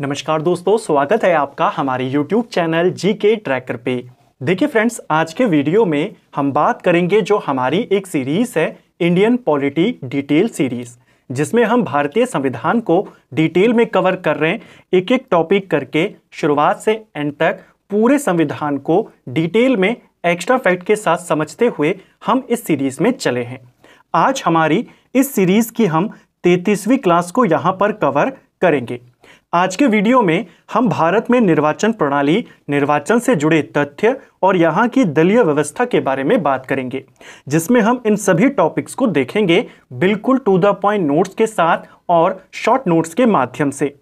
नमस्कार दोस्तों स्वागत है आपका हमारे YouTube चैनल जी के ट्रैकर पे देखिए फ्रेंड्स आज के वीडियो में हम बात करेंगे जो हमारी एक सीरीज है इंडियन पॉलिटी डिटेल सीरीज जिसमें हम भारतीय संविधान को डिटेल में कवर कर रहे हैं एक एक टॉपिक करके शुरुआत से एंड तक पूरे संविधान को डिटेल में एक्स्ट्रा फैक्ट के साथ समझते हुए हम इस सीरीज़ में चले हैं आज हमारी इस सीरीज़ की हम तैतीसवीं क्लास को यहाँ पर कवर करेंगे आज के वीडियो में हम भारत में निर्वाचन प्रणाली निर्वाचन से जुड़े तथ्य और यहाँ की दलीय व्यवस्था के बारे में बात करेंगे जिसमें हम इन सभी टॉपिक्स को देखेंगे बिल्कुल टू द पॉइंट नोट्स के साथ और शॉर्ट नोट्स के माध्यम से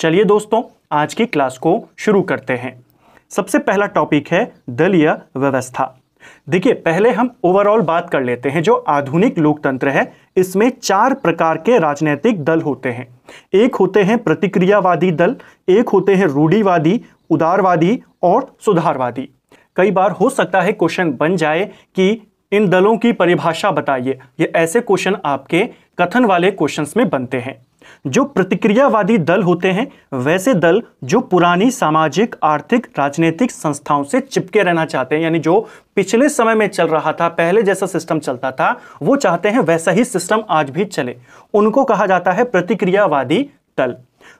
चलिए दोस्तों आज की क्लास को शुरू करते हैं सबसे पहला टॉपिक है दलीय व्यवस्था देखिए पहले हम ओवरऑल बात कर लेते हैं जो आधुनिक लोकतंत्र है इसमें चार प्रकार के राजनीतिक दल होते हैं एक होते हैं प्रतिक्रियावादी दल एक होते हैं रूढ़ीवादी उदारवादी और सुधारवादी कई बार हो सकता है क्वेश्चन बन जाए कि इन दलों की परिभाषा बताइए ये ऐसे क्वेश्चन आपके कथन वाले क्वेश्चंस में बनते हैं जो प्रतिक्रियावादी दल होते हैं वैसे दल जो पुरानी सामाजिक आर्थिक राजनीतिक संस्थाओं से चिपके रहना चाहते हैं यानी जो पिछले समय में चल रहा था पहले जैसा सिस्टम चलता था वो चाहते हैं वैसा ही सिस्टम आज भी चले उनको कहा जाता है प्रतिक्रियावादी दल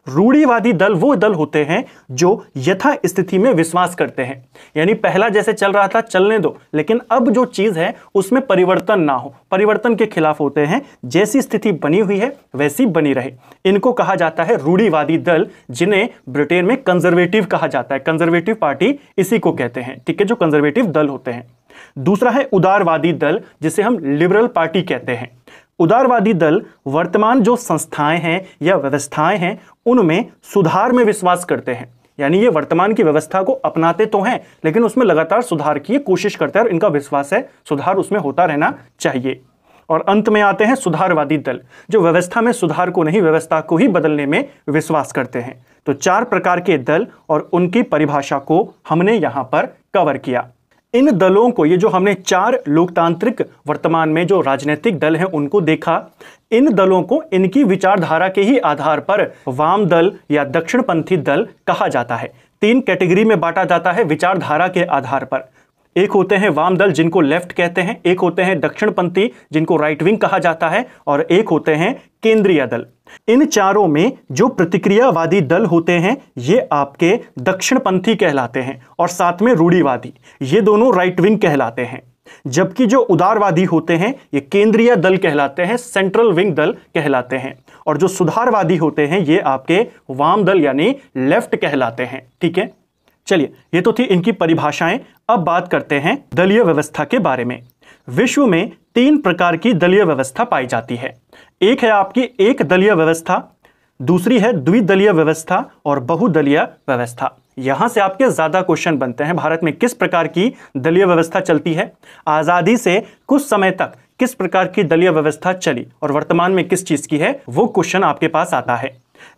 रूढ़ीवादी दल वो दल होते हैं जो यथा स्थिति में विश्वास करते हैं यानी पहला जैसे चल रहा था चलने दो लेकिन अब जो चीज़ है उसमें परिवर्तन ना हो परिवर्तन के खिलाफ होते हैं जैसी स्थिति बनी हुई है वैसी बनी रहे इनको कहा जाता है रूढ़ीवादी दल जिन्हें ब्रिटेन में कंजर्वेटिव कहा जाता है कंजर्वेटिव पार्टी इसी को कहते हैं ठीक है जो कंजर्वेटिव दल होते हैं दूसरा है उदारवादी दल जिसे हम लिबरल पार्टी कहते हैं उदारवादी दल वर्तमान जो संस्थाएं हैं या व्यवस्थाएं हैं उनमें सुधार में विश्वास करते हैं यानी ये वर्तमान की व्यवस्था को अपनाते तो हैं लेकिन उसमें लगातार सुधार की कोशिश करते हैं और इनका विश्वास है सुधार उसमें होता रहना चाहिए और अंत में आते हैं सुधारवादी दल जो व्यवस्था में सुधार को नहीं व्यवस्था को ही बदलने में विश्वास करते हैं तो चार प्रकार के दल और उनकी परिभाषा को हमने यहाँ पर कवर किया इन दलों को ये जो हमने चार लोकतांत्रिक वर्तमान में जो राजनीतिक दल हैं उनको देखा इन दलों को इनकी विचारधारा के ही आधार पर वाम दल या दक्षिणपंथी दल कहा जाता है तीन कैटेगरी में बांटा जाता है विचारधारा के आधार पर एक होते हैं वाम दल जिनको लेफ्ट कहते हैं एक होते हैं दक्षिणपंथी जिनको राइट विंग कहा जाता है और एक होते हैं केंद्रीय दल इन चारों में जो प्रतिक्रियावादी दल होते हैं ये आपके दक्षिणपंथी कहलाते हैं और साथ में रूढ़ीवादी ये दोनों राइट विंग कहलाते हैं जबकि जो उदारवादी होते हैं ये केंद्रीय दल कहलाते हैं सेंट्रल विंग दल कहलाते हैं और जो सुधारवादी होते हैं ये आपके वाम दल यानी लेफ्ट कहलाते हैं ठीक है चलिए ये तो थी इनकी परिभाषाएं अब बात करते हैं दलीय व्यवस्था के बारे में विश्व में तीन प्रकार की दलीय व्यवस्था पाई जाती है एक है आपकी एक दलीय व्यवस्था दूसरी है द्विदलीय व्यवस्था और बहुदलीय व्यवस्था यहां से आपके ज्यादा क्वेश्चन बनते हैं भारत में किस प्रकार की दलीय व्यवस्था चलती है आजादी से कुछ समय तक किस प्रकार की दलीय व्यवस्था चली और वर्तमान में किस चीज की है वो क्वेश्चन आपके पास आता है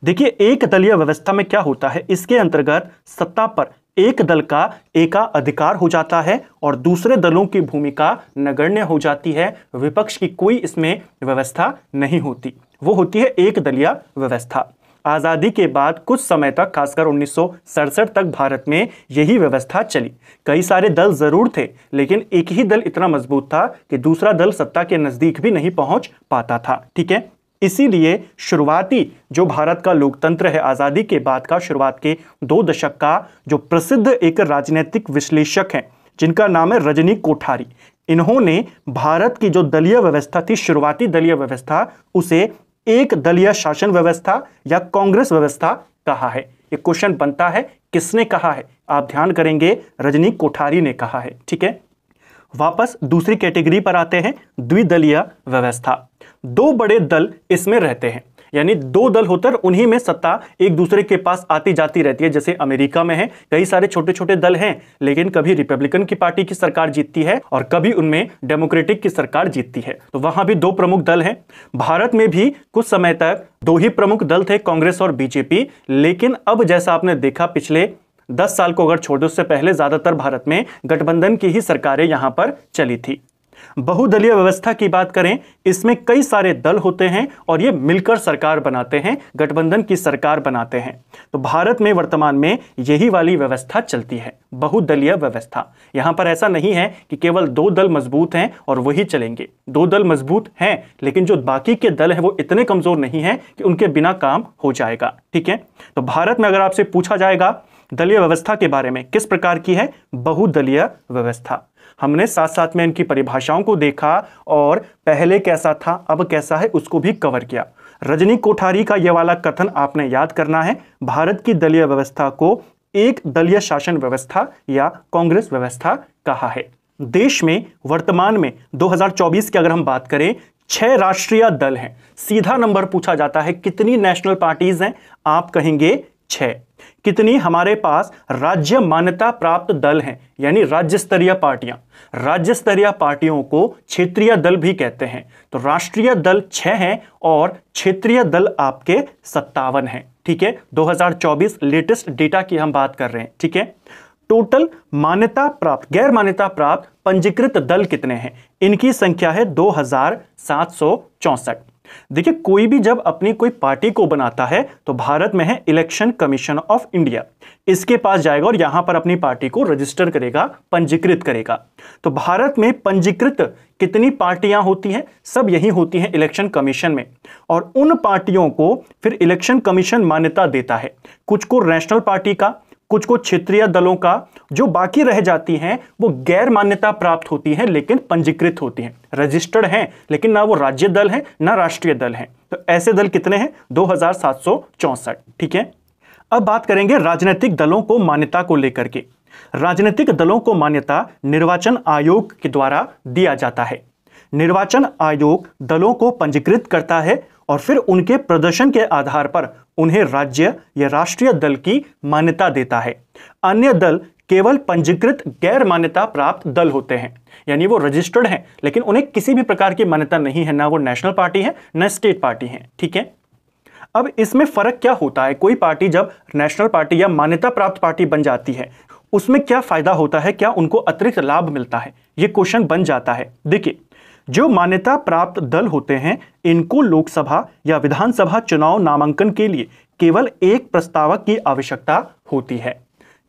देखिए एक दलीय व्यवस्था में क्या होता है इसके अंतर्गत सत्ता पर एक दल का एका अधिकार हो जाता है और दूसरे दलों की भूमिका नगण्य हो जाती है विपक्ष की कोई इसमें व्यवस्था नहीं होती वो होती है एक दलीय व्यवस्था आज़ादी के बाद कुछ समय तक खासकर उन्नीस तक भारत में यही व्यवस्था चली कई सारे दल ज़रूर थे लेकिन एक ही दल इतना मजबूत था कि दूसरा दल सत्ता के नज़दीक भी नहीं पहुंच पाता था ठीक है इसीलिए शुरुआती जो भारत का लोकतंत्र है आज़ादी के बाद का शुरुआत के दो दशक का जो प्रसिद्ध एक राजनीतिक विश्लेषक है जिनका नाम है रजनी कोठारी इन्होंने भारत की जो दलीय व्यवस्था थी शुरुआती दलीय व्यवस्था उसे एक दलीय शासन व्यवस्था या कांग्रेस व्यवस्था कहा है ये क्वेश्चन बनता है किसने कहा है आप ध्यान करेंगे रजनी कोठारी ने कहा है ठीक है वापस दूसरी कैटेगरी पर आते हैं द्विदलीय व्यवस्था दो बड़े दल इसमें रहते हैं यानी दो दल होकर उन्हीं में सत्ता एक दूसरे के पास आती जाती रहती है जैसे अमेरिका में है कई सारे छोटे छोटे दल हैं लेकिन कभी रिपब्लिकन की पार्टी की सरकार जीतती है और कभी उनमें डेमोक्रेटिक की सरकार जीतती है तो वहां भी दो प्रमुख दल हैं भारत में भी कुछ समय तक दो ही प्रमुख दल थे कांग्रेस और बीजेपी लेकिन अब जैसा आपने देखा पिछले दस साल को अगर छोड़ दो उससे पहले ज्यादातर भारत में गठबंधन की ही सरकारें यहां पर चली थी बहुदलीय व्यवस्था की बात करें इसमें कई सारे दल होते हैं और ये मिलकर सरकार बनाते हैं गठबंधन की सरकार बनाते हैं तो भारत में वर्तमान में यही वाली व्यवस्था चलती है बहुदलीय व्यवस्था यहां पर ऐसा नहीं है कि केवल दो दल मजबूत हैं और वही चलेंगे दो दल मजबूत हैं लेकिन जो बाकी के दल हैं वो इतने कमजोर नहीं हैं कि उनके बिना काम हो जाएगा ठीक है तो भारत में अगर आपसे पूछा जाएगा दलीय व्यवस्था के बारे में किस प्रकार की है बहुदलीय व्यवस्था हमने साथ साथ में इनकी परिभाषाओं को देखा और पहले कैसा था अब कैसा है उसको भी कवर किया रजनी कोठारी का यह वाला कथन आपने याद करना है भारत की दलीय व्यवस्था को एक दलीय शासन व्यवस्था या कांग्रेस व्यवस्था कहा है देश में वर्तमान में 2024 की अगर हम बात करें छह राष्ट्रीय दल हैं सीधा नंबर पूछा जाता है कितनी नेशनल पार्टीज हैं आप कहेंगे छह कितनी हमारे पास राज्य मान्यता प्राप्त दल हैं यानी राज्य स्तरीय पार्टियां राज्य स्तरीय पार्टियों को क्षेत्रीय दल भी कहते हैं तो राष्ट्रीय दल छह हैं और क्षेत्रीय दल आपके सत्तावन हैं ठीक है 2024 लेटेस्ट डेटा की हम बात कर रहे हैं ठीक है टोटल मान्यता प्राप्त गैर मान्यता प्राप्त पंजीकृत दल कितने हैं इनकी संख्या है दो देखिए कोई भी जब अपनी कोई पार्टी को बनाता है तो भारत में है इलेक्शन कमीशन ऑफ इंडिया इसके पास जाएगा और यहां पर अपनी पार्टी को रजिस्टर करेगा पंजीकृत करेगा तो भारत में पंजीकृत कितनी पार्टियां होती हैं सब यही होती हैं इलेक्शन कमीशन में और उन पार्टियों को फिर इलेक्शन कमीशन मान्यता देता है कुछ को नेशनल पार्टी का कुछ कुछ क्षेत्रीय दलों का जो बाकी रह जाती हैं वो गैर मान्यता प्राप्त होती हैं लेकिन पंजीकृत होती हैं रजिस्टर्ड हैं लेकिन ना वो राज्य दल हैं ना राष्ट्रीय दल हैं तो ऐसे दल कितने हैं दो ठीक है अब बात करेंगे राजनीतिक दलों को मान्यता को लेकर के राजनीतिक दलों को मान्यता निर्वाचन आयोग के द्वारा दिया जाता है निर्वाचन आयोग दलों को पंजीकृत करता है और फिर उनके प्रदर्शन के आधार पर उन्हें राज्य या राष्ट्रीय दल की मान्यता देता है अन्य दल केवल पंजीकृत गैर मान्यता प्राप्त दल होते हैं यानी वो रजिस्टर्ड हैं लेकिन उन्हें किसी भी प्रकार की मान्यता नहीं है ना वो नेशनल पार्टी है ना स्टेट पार्टी है ठीक है अब इसमें फर्क क्या होता है कोई पार्टी जब नेशनल पार्टी या मान्यता प्राप्त पार्टी बन जाती है उसमें क्या फायदा होता है क्या उनको अतिरिक्त लाभ मिलता है यह क्वेश्चन बन जाता है देखिए जो मान्यता प्राप्त दल होते हैं इनको लोकसभा या विधानसभा चुनाव नामांकन के लिए केवल एक प्रस्तावक की आवश्यकता होती है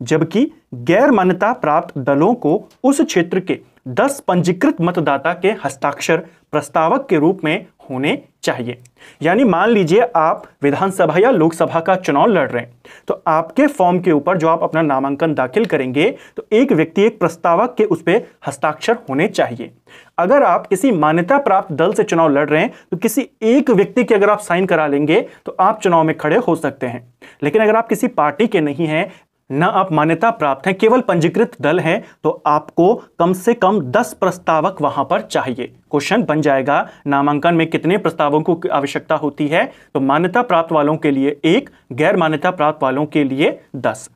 जबकि गैर मान्यता प्राप्त दलों को उस क्षेत्र के 10 पंजीकृत मतदाता के हस्ताक्षर प्रस्तावक के रूप में होने चाहिए यानी मान लीजिए आप विधानसभा या लोकसभा का चुनाव लड़ रहे हैं तो आपके फॉर्म के ऊपर जो आप अपना नामांकन दाखिल करेंगे तो एक व्यक्ति एक प्रस्तावक के उस पर हस्ताक्षर होने चाहिए अगर आप किसी मान्यता प्राप्त दल से चुनाव लड़ रहे हैं तो किसी एक व्यक्ति के अगर आप साइन करा लेंगे तो आप चुनाव में खड़े हो सकते हैं लेकिन अगर आप किसी पार्टी के नहीं हैं न आप मान्यता प्राप्त हैं केवल पंजीकृत दल हैं तो आपको कम से कम 10 प्रस्तावक वहां पर चाहिए क्वेश्चन बन जाएगा नामांकन में कितने प्रस्तावों को आवश्यकता होती है तो मान्यता प्राप्त वालों के लिए एक गैर मान्यता प्राप्त वालों के लिए दस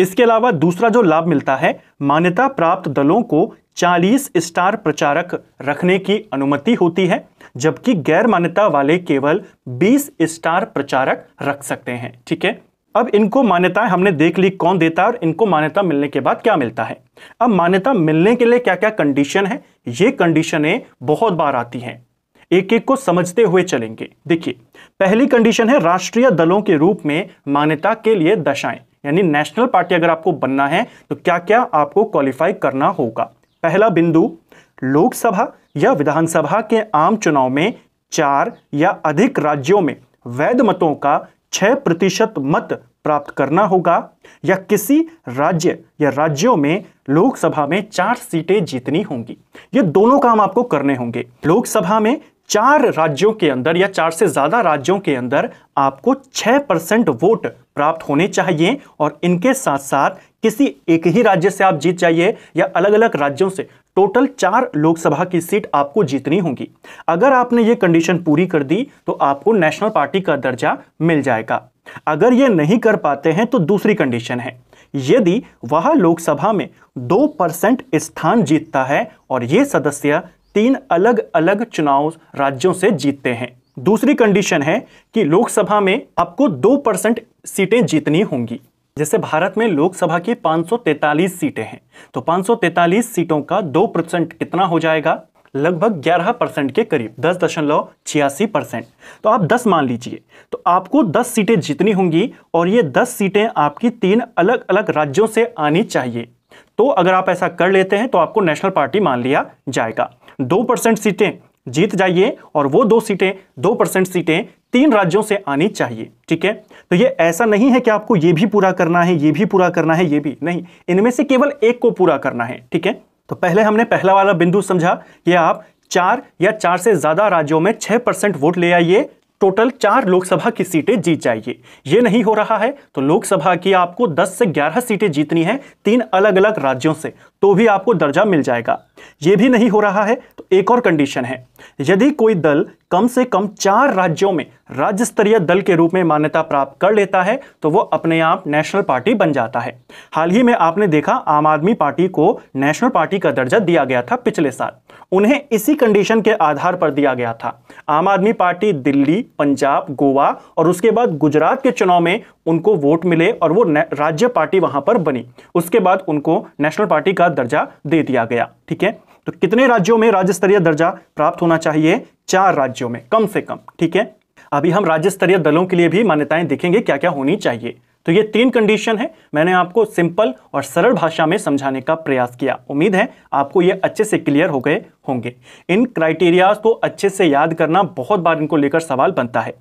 इसके अलावा दूसरा जो लाभ मिलता है मान्यता प्राप्त दलों को 40 स्टार प्रचारक रखने की अनुमति होती है जबकि गैर मान्यता वाले केवल 20 स्टार प्रचारक रख सकते हैं ठीक है अब इनको मान्यता हमने देख ली कौन देता है और इनको मान्यता मिलने के बाद क्या मिलता है अब मान्यता मिलने के लिए क्या क्या कंडीशन है ये कंडीशनें बहुत बार आती हैं एक एक को समझते हुए चलेंगे देखिए पहली कंडीशन है राष्ट्रीय दलों के रूप में मान्यता के लिए दशाएं यानी नेशनल पार्टी अगर आपको बनना है तो क्या क्या आपको क्वालिफाई करना होगा पहला बिंदु लोकसभा या विधानसभा के आम चुनाव में चार या अधिक राज्यों में वैध मतों का छह प्रतिशत मत प्राप्त करना होगा या किसी राज्य या राज्यों में लोकसभा में चार सीटें जीतनी होंगी ये दोनों काम आपको करने होंगे लोकसभा में चार राज्यों के अंदर या चार से ज़्यादा राज्यों के अंदर आपको छह परसेंट वोट प्राप्त होने चाहिए और इनके साथ साथ किसी एक ही राज्य से आप जीत जाइए या अलग अलग राज्यों से टोटल चार लोकसभा की सीट आपको जीतनी होगी अगर आपने ये कंडीशन पूरी कर दी तो आपको नेशनल पार्टी का दर्जा मिल जाएगा अगर ये नहीं कर पाते हैं तो दूसरी कंडीशन है यदि वह लोकसभा में दो परसेंट स्थान जीतता है और ये सदस्य तीन अलग अलग चुनाव राज्यों से जीतते हैं दूसरी कंडीशन है कि लोकसभा में आपको दो परसेंट सीटें जीतनी होंगी जैसे भारत में लोकसभा की 543 सीटें हैं तो 543 सीटों का दो परसेंट कितना हो जाएगा लगभग 11 परसेंट के करीब दस दशमलव छियासी परसेंट तो आप 10 मान लीजिए तो आपको 10 सीटें जीतनी होंगी और ये 10 सीटें आपकी तीन अलग अलग राज्यों से आनी चाहिए तो अगर आप ऐसा कर लेते हैं तो आपको नेशनल पार्टी मान लिया जाएगा दो परसेंट सीटें जीत जाइए और वो दो सीटें दो परसेंट सीटें तीन राज्यों से आनी चाहिए ठीक है तो ये ऐसा नहीं है कि आपको ये भी पूरा करना है ये भी पूरा करना है ये भी नहीं इनमें से केवल एक को पूरा करना है ठीक है तो पहले हमने पहला वाला बिंदु समझा कि आप चार या चार से ज़्यादा राज्यों में छह परसेंट वोट ले आइए टोटल चार लोकसभा की सीटें जीत जाइए ये नहीं हो रहा है तो लोकसभा की आपको 10 से 11 सीटें जीतनी है तीन अलग अलग राज्यों से तो भी आपको दर्जा मिल जाएगा ये भी नहीं हो रहा है तो एक और कंडीशन है यदि कोई दल कम से कम चार राज्यों में राज्य स्तरीय दल के रूप में मान्यता प्राप्त कर लेता है तो वो अपने आप नेशनल पार्टी बन जाता है हाल ही में आपने देखा आम आदमी पार्टी को नेशनल पार्टी का दर्जा दिया गया था पिछले साल उन्हें इसी कंडीशन के आधार पर दिया गया था आम आदमी पार्टी दिल्ली पंजाब गोवा और उसके बाद गुजरात के चुनाव में उनको वोट मिले और वो राज्य पार्टी वहां पर बनी उसके बाद उनको नेशनल पार्टी का दर्जा दे दिया गया ठीक है तो कितने राज्यों में राज्य स्तरीय दर्जा प्राप्त होना चाहिए चार राज्यों में कम से कम ठीक है अभी हम राज्य स्तरीय दलों के लिए भी मान्यताएं देखेंगे क्या क्या होनी चाहिए तो ये तीन कंडीशन है मैंने आपको सिंपल और सरल भाषा में समझाने का प्रयास किया उम्मीद है आपको ये अच्छे से क्लियर हो गए होंगे इन क्राइटेरियाज को अच्छे से याद करना बहुत बार इनको लेकर सवाल बनता है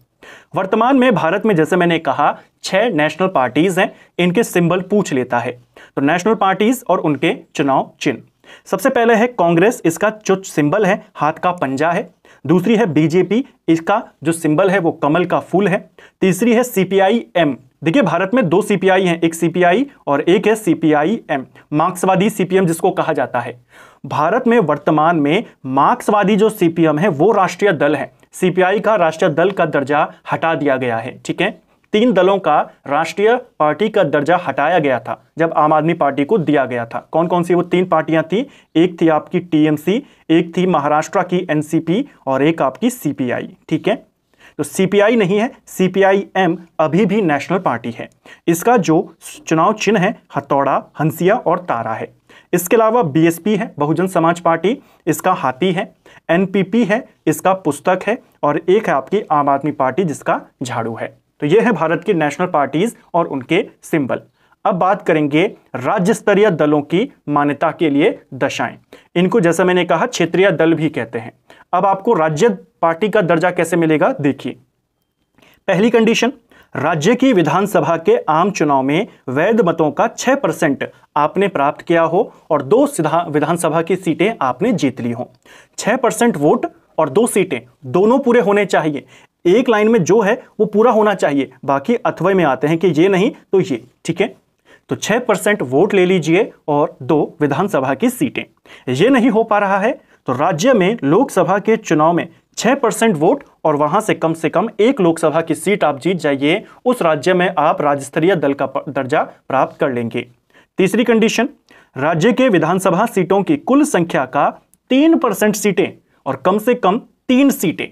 वर्तमान में भारत में जैसे मैंने कहा छह नेशनल पार्टीज हैं इनके सिंबल पूछ लेता है तो नेशनल पार्टीज और उनके चुनाव चिन्ह सबसे पहले है कांग्रेस इसका जो सिंबल है हाथ का पंजा है दूसरी है बीजेपी इसका जो सिंबल है वो कमल का फूल है तीसरी है सीपीआईएम एम देखिए भारत में दो सीपीआई हैं एक सीपीआई और एक है सीपीआईएम मार्क्सवादी सीपीएम जिसको कहा जाता है भारत में वर्तमान में मार्क्सवादी जो सीपीएम है वो राष्ट्रीय दल है सीपीआई का राष्ट्रीय दल का दर्जा हटा दिया गया है ठीक है तीन दलों का राष्ट्रीय पार्टी का दर्जा हटाया गया था जब आम आदमी पार्टी को दिया गया था कौन कौन सी वो तीन पार्टियां थी एक थी आपकी टीएमसी एक थी महाराष्ट्र की एनसीपी और एक आपकी सीपीआई ठीक है तो सीपीआई नहीं है सीपीआईएम अभी भी नेशनल पार्टी है इसका जो चुनाव चिन्ह है हथौड़ा हंसिया और तारा है इसके अलावा बीएसपी है बहुजन समाज पार्टी इसका हाथी है एनपीपी है इसका पुस्तक है और एक है आपकी आम आदमी पार्टी जिसका झाड़ू है तो ये है भारत की नेशनल पार्टीज और उनके सिंबल अब बात करेंगे राज्य स्तरीय दलों की मान्यता के लिए दशाएं इनको जैसा मैंने कहा क्षेत्रीय दल भी कहते हैं अब आपको राज्य पार्टी का दर्जा कैसे मिलेगा देखिए पहली कंडीशन राज्य की विधानसभा के आम चुनाव में वैध मतों का 6 परसेंट आपने प्राप्त किया हो और दो विधानसभा की सीटें आपने जीत ली हो 6 परसेंट वोट और दो सीटें दोनों पूरे होने चाहिए एक लाइन में जो है वो पूरा होना चाहिए बाकी अथवे में आते हैं कि ये नहीं तो ये ठीक है तो 6 परसेंट वोट ले लीजिए और दो विधानसभा की सीटें ये नहीं हो पा रहा है तो राज्य में लोकसभा के चुनाव में छह परसेंट वोट और वहां से कम से कम एक लोकसभा की सीट आप जीत जाइए उस राज्य में आप राज्य स्तरीय दल का दर्जा प्राप्त कर लेंगे तीसरी कंडीशन राज्य के विधानसभा सीटों की कुल संख्या का तीन परसेंट सीटें और कम से कम तीन सीटें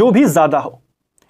जो भी ज्यादा हो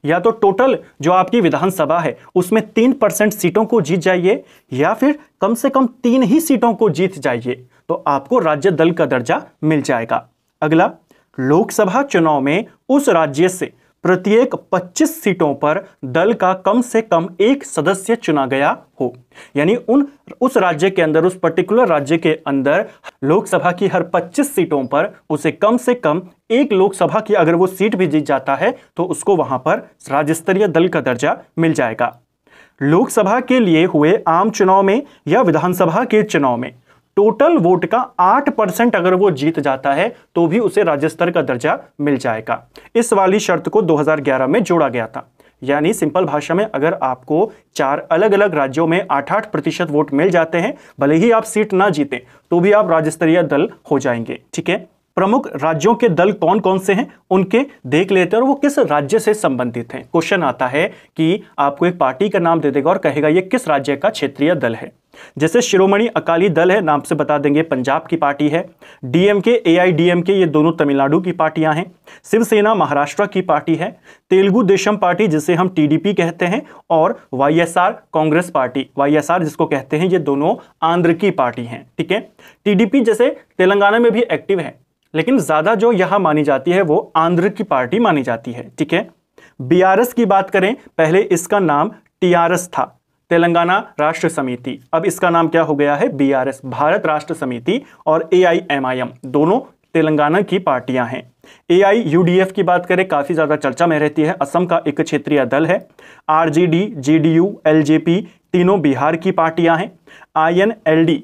या तो टोटल जो आपकी विधानसभा है उसमें तीन परसेंट सीटों को जीत जाइए या फिर कम से कम तीन ही सीटों को जीत जाइए तो आपको राज्य दल का दर्जा मिल जाएगा अगला लोकसभा चुनाव में उस राज्य से प्रत्येक 25 सीटों पर दल का कम से कम एक सदस्य चुना गया हो यानी उन उस राज्य के अंदर उस पर्टिकुलर राज्य के अंदर लोकसभा की हर 25 सीटों पर उसे कम से कम एक लोकसभा की अगर वो सीट भी जीत जाता है तो उसको वहां पर राज्य स्तरीय दल का दर्जा मिल जाएगा लोकसभा के लिए हुए आम चुनाव में या विधानसभा के चुनाव में टोटल वोट का आठ परसेंट अगर वो जीत जाता है तो भी उसे राज्य स्तर का दर्जा मिल जाएगा इस वाली शर्त को 2011 में जोड़ा गया था यानी सिंपल भाषा में अगर आपको चार अलग अलग राज्यों में आठ आठ प्रतिशत वोट मिल जाते हैं भले ही आप सीट ना जीते तो भी आप राज्य स्तरीय दल हो जाएंगे ठीक है प्रमुख राज्यों के दल कौन कौन से हैं उनके देख लेते हैं और वो किस राज्य से संबंधित हैं क्वेश्चन आता है कि आपको एक पार्टी का नाम दे देगा और कहेगा ये किस राज्य का क्षेत्रीय दल है जैसे शिरोमणि अकाली दल है नाम से बता देंगे पंजाब की पार्टी है डीएमके एआईडीएमके ये दोनों तमिलनाडु की पार्टियां हैं शिवसेना महाराष्ट्र की पार्टी है तेलुगु देशम पार्टी जिसे हम टीडीपी कहते हैं और वाईएसआर कांग्रेस पार्टी वाईएसआर जिसको कहते हैं ये दोनों आंध्र की पार्टी हैं ठीक है टीडीपी जैसे तेलंगाना में भी एक्टिव है लेकिन ज़्यादा जो यहां मानी जाती है वो आंध्र की पार्टी मानी जाती है ठीक है बीआरएस की बात करें पहले इसका नाम टीआरएस था तेलंगाना राष्ट्र समिति अब इसका नाम क्या हो गया है बीआरएस भारत राष्ट्र समिति और एआईएमआईएम दोनों तेलंगाना की पार्टियां हैं A I U D F की बात करें काफ़ी ज़्यादा चर्चा में रहती है असम का एक क्षेत्रीय दल है R J D J D U L J P तीनों बिहार की पार्टियां हैं I N L D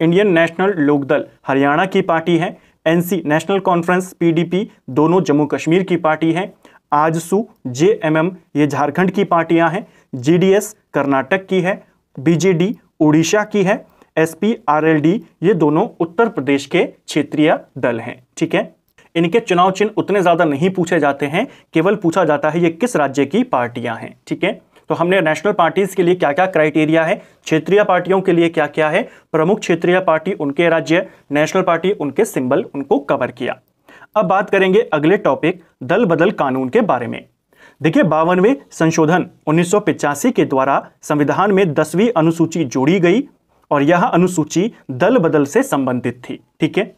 Indian National Lokdal Haryana की पार्टी है एनसी नेशनल कॉन्फ्रेंस पीडीपी दोनों जम्मू कश्मीर की पार्टी है आजसू जेएमएम ये झारखंड की पार्टियां हैं जीडीएस कर्नाटक की है बीजेडी उड़ीसा की है डी ये दोनों उत्तर प्रदेश के क्षेत्रीय दल हैं ठीक है इनके चुनाव चिन्ह उतने ज़्यादा नहीं पूछे जाते हैं केवल पूछा जाता है ये किस राज्य की पार्टियां हैं ठीक है तो हमने नेशनल पार्टीज़ के लिए क्या क्या क्राइटेरिया है क्षेत्रीय पार्टियों के लिए क्या क्या है प्रमुख क्षेत्रीय पार्टी उनके राज्य नेशनल पार्टी उनके सिंबल उनको कवर किया अब बात करेंगे अगले टॉपिक दल बदल कानून के बारे में देखिए बावनवे संशोधन उन्नीस के द्वारा संविधान में दसवीं अनुसूची जोड़ी गई और यह अनुसूची दल बदल से संबंधित थी ठीक है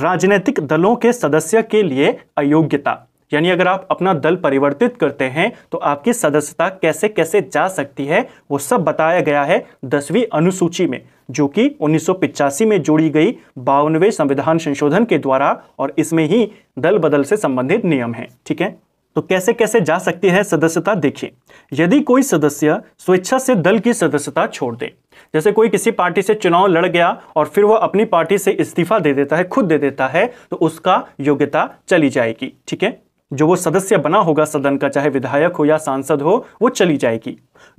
राजनीतिक दलों के सदस्य के लिए अयोग्यता यानी अगर आप अपना दल परिवर्तित करते हैं तो आपकी सदस्यता कैसे कैसे जा सकती है वो सब बताया गया है दसवीं अनुसूची में जो कि उन्नीस में जोड़ी गई बावनवे संविधान संशोधन के द्वारा और इसमें ही दल बदल से संबंधित नियम है ठीक है तो कैसे कैसे जा सकती है सदस्यता देखिए यदि कोई सदस्य स्वेच्छा से दल की सदस्यता छोड़ दे जैसे कोई किसी पार्टी से चुनाव लड़ गया और फिर वह अपनी पार्टी से इस्तीफा दे देता है खुद दे देता है तो उसका योग्यता चली जाएगी ठीक है जो वो सदस्य बना होगा सदन का चाहे विधायक हो या सांसद हो वो चली जाएगी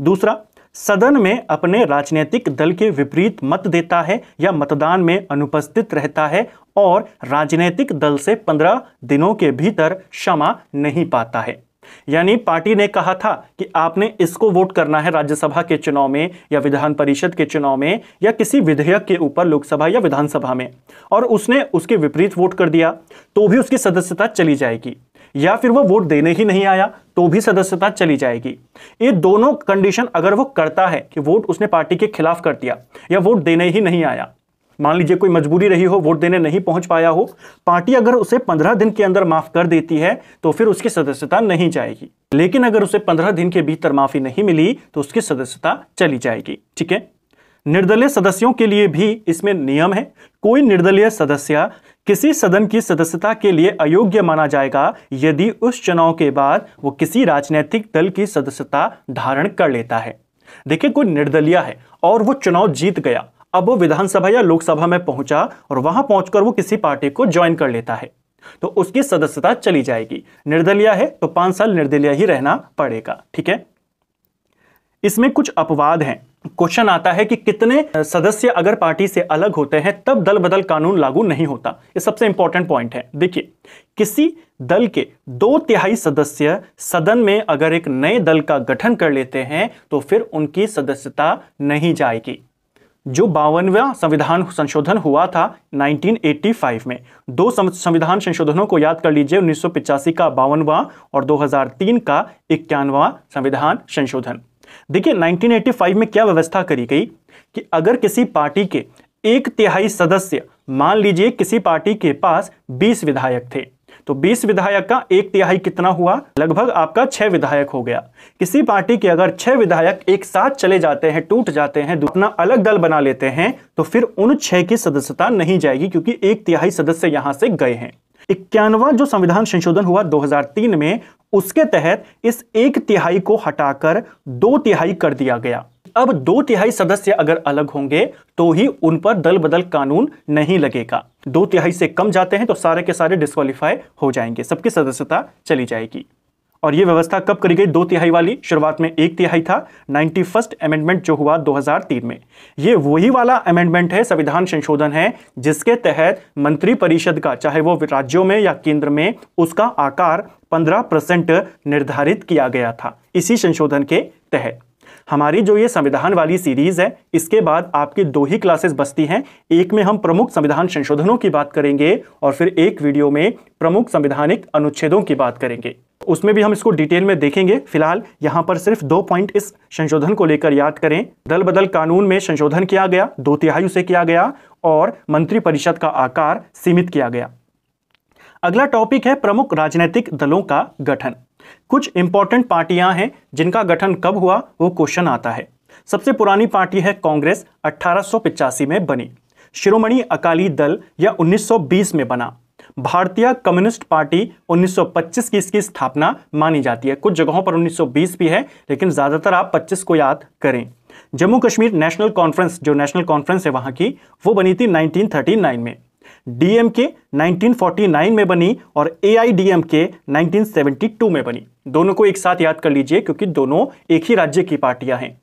दूसरा सदन में अपने राजनीतिक दल के विपरीत मत देता है या मतदान में अनुपस्थित रहता है और राजनीतिक दल से पंद्रह दिनों के भीतर क्षमा नहीं पाता है यानी पार्टी ने कहा था कि आपने इसको वोट करना है राज्यसभा के चुनाव में या विधान परिषद के चुनाव में या किसी विधेयक के ऊपर लोकसभा या विधानसभा में और उसने उसके विपरीत वोट कर दिया तो भी उसकी सदस्यता चली जाएगी या फिर वो वोट देने ही नहीं आया तो भी सदस्यता चली जाएगी ये दोनों कंडीशन अगर वो करता है कि वोट उसने पार्टी के खिलाफ कर दिया या वोट देने ही नहीं आया मान लीजिए कोई मजबूरी रही हो वोट देने नहीं पहुंच पाया हो पार्टी अगर उसे पंद्रह दिन के अंदर माफ कर देती है तो फिर उसकी सदस्यता नहीं जाएगी लेकिन अगर उसे पंद्रह दिन के भीतर माफी नहीं मिली तो उसकी सदस्यता चली जाएगी ठीक है निर्दलीय सदस्यों के लिए भी इसमें नियम है कोई निर्दलीय सदस्य किसी सदन की सदस्यता के लिए अयोग्य माना जाएगा यदि उस चुनाव के बाद वो किसी राजनीतिक दल की सदस्यता धारण कर लेता है देखिए कोई निर्दलीय है और वो चुनाव जीत गया अब वो विधानसभा या लोकसभा में पहुंचा और वहां पहुंचकर वो किसी पार्टी को ज्वाइन कर लेता है तो उसकी सदस्यता चली जाएगी निर्दलीय है तो पांच साल निर्दलीय ही रहना पड़ेगा ठीक है इसमें कुछ अपवाद हैं क्वेश्चन आता है कि कितने सदस्य अगर पार्टी से अलग होते हैं तब दल बदल कानून लागू नहीं होता ये सबसे इंपॉर्टेंट पॉइंट है देखिए किसी दल के दो तिहाई सदस्य सदन में अगर एक नए दल का गठन कर लेते हैं तो फिर उनकी सदस्यता नहीं जाएगी जो बावनवा संविधान संशोधन हुआ था 1985 में दो संविधान संशोधनों को याद कर लीजिए उन्नीस का बावनवा और 2003 का इक्यानवा संविधान संशोधन देखिए 1985 में क्या व्यवस्था करी गई कि अगर किसी पार्टी के एक तिहाई सदस्य मान लीजिए किसी पार्टी के पास 20 विधायक थे तो 20 विधायक का एक तिहाई कितना हुआ लगभग आपका छह विधायक हो गया किसी पार्टी के अगर छह विधायक एक साथ चले जाते हैं टूट जाते हैं अपना अलग दल बना लेते हैं तो फिर उन छह की सदस्यता नहीं जाएगी क्योंकि एक तिहाई सदस्य यहां से गए हैं इक्यानवा जो संविधान संशोधन हुआ 2003 में उसके तहत इस एक तिहाई को हटाकर दो तिहाई कर दिया गया अब दो तिहाई सदस्य अगर अलग होंगे तो ही उन पर दल बदल कानून नहीं लगेगा दो तिहाई से कम जाते हैं तो सारे के सारे डिस्कालीफाई हो जाएंगे सबकी सदस्यता चली जाएगी और ये व्यवस्था कब करी गई दो तिहाई वाली शुरुआत में एक तिहाई था नाइन्टी फर्स्ट अमेंडमेंट जो हुआ 2003 में ये वही वाला अमेंडमेंट है संविधान संशोधन है जिसके तहत मंत्रिपरिषद का चाहे वो राज्यों में या केंद्र में उसका आकार 15 परसेंट निर्धारित किया गया था इसी संशोधन के तहत हमारी जो ये संविधान वाली सीरीज है इसके बाद आपकी दो ही क्लासेस बचती हैं एक में हम प्रमुख संविधान संशोधनों की बात करेंगे और फिर एक वीडियो में प्रमुख संविधानिक अनुच्छेदों की बात करेंगे उसमें भी हम इसको डिटेल में देखेंगे फिलहाल यहाँ पर सिर्फ दो पॉइंट इस संशोधन को लेकर याद करें दल बदल कानून में संशोधन किया गया दो तिहाई से किया गया और मंत्रिपरिषद का आकार सीमित किया गया अगला टॉपिक है प्रमुख राजनीतिक दलों का गठन कुछ इंपॉर्टेंट पार्टियां हैं जिनका गठन कब हुआ वो क्वेश्चन आता है सबसे पुरानी पार्टी है कांग्रेस अट्ठारह में बनी शिरोमणि अकाली दल या 1920 में बना भारतीय कम्युनिस्ट पार्टी 1925 की इसकी स्थापना मानी जाती है कुछ जगहों पर 1920 भी है लेकिन ज़्यादातर आप 25 को याद करें जम्मू कश्मीर नेशनल कॉन्फ्रेंस जो नेशनल कॉन्फ्रेंस है वहां की वो बनी थी 1939 में डीएमके 1949 में बनी और एआईडीएमके 1972 में बनी दोनों को एक साथ याद कर लीजिए क्योंकि दोनों एक ही राज्य की पार्टियां हैं